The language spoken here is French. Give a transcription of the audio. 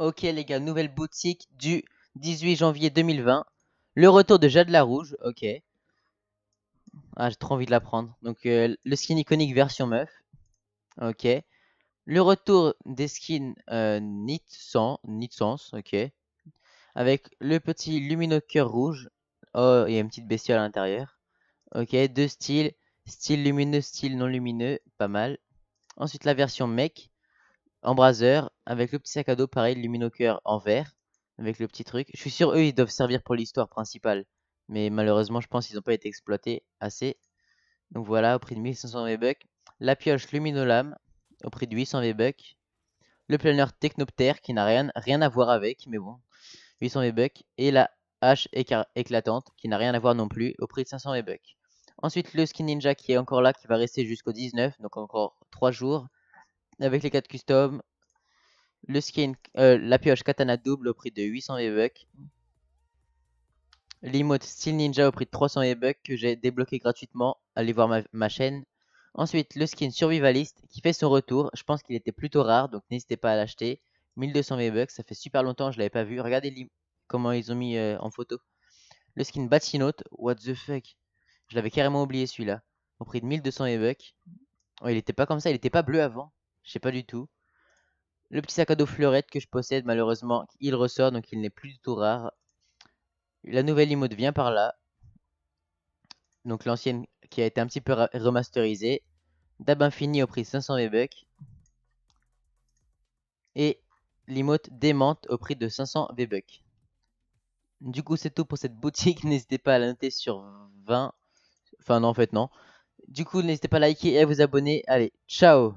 Ok les gars, nouvelle boutique du 18 janvier 2020. Le retour de Jade la Rouge, ok. Ah, j'ai trop envie de la prendre. Donc euh, le skin iconique version meuf, ok. Le retour des skins euh, Nit ok. Avec le petit lumineux cœur rouge. Oh, il y a une petite bestiole à l'intérieur. Ok, deux styles. Style lumineux, style non lumineux, pas mal. Ensuite la version mec. Embraseur, avec le petit sac à dos, pareil, luminocoeur en vert, avec le petit truc. Je suis sûr, eux, ils doivent servir pour l'histoire principale. Mais malheureusement, je pense qu'ils n'ont pas été exploités assez. Donc voilà, au prix de 1500 V-Bucks. La pioche Luminolame, au prix de 800 V-Bucks. Le planeur Technopter, qui n'a rien, rien à voir avec, mais bon, 800 V-Bucks. Et la hache éclatante, qui n'a rien à voir non plus, au prix de 500 V-Bucks. Ensuite, le skin ninja qui est encore là, qui va rester jusqu'au 19, donc encore 3 jours avec les 4 custom, le skin, euh, la pioche katana double au prix de 800 V-Bucks, l'emote style ninja au prix de 300 V-Bucks que j'ai débloqué gratuitement, allez voir ma, chaîne. Ensuite, le skin survivaliste qui fait son retour, je pense qu'il était plutôt rare, donc n'hésitez pas à l'acheter. 1200 V-Bucks, ça fait super longtemps, je l'avais pas vu, regardez comment ils ont mis euh, en photo. Le skin Batinote, what the fuck, je l'avais carrément oublié celui-là, au prix de 1200 V-Bucks. il n'était pas comme ça, il n'était pas bleu avant. Je sais pas du tout. Le petit sac à dos fleurette que je possède, malheureusement, il ressort, donc il n'est plus du tout rare. La nouvelle emote vient par là. Donc l'ancienne qui a été un petit peu remasterisée. Dab infini au prix de 500 V-Bucks. Et l'emote démente au prix de 500 V-Bucks. Du coup, c'est tout pour cette boutique. N'hésitez pas à la noter sur 20. Enfin, non, en fait, non. Du coup, n'hésitez pas à liker et à vous abonner. Allez, ciao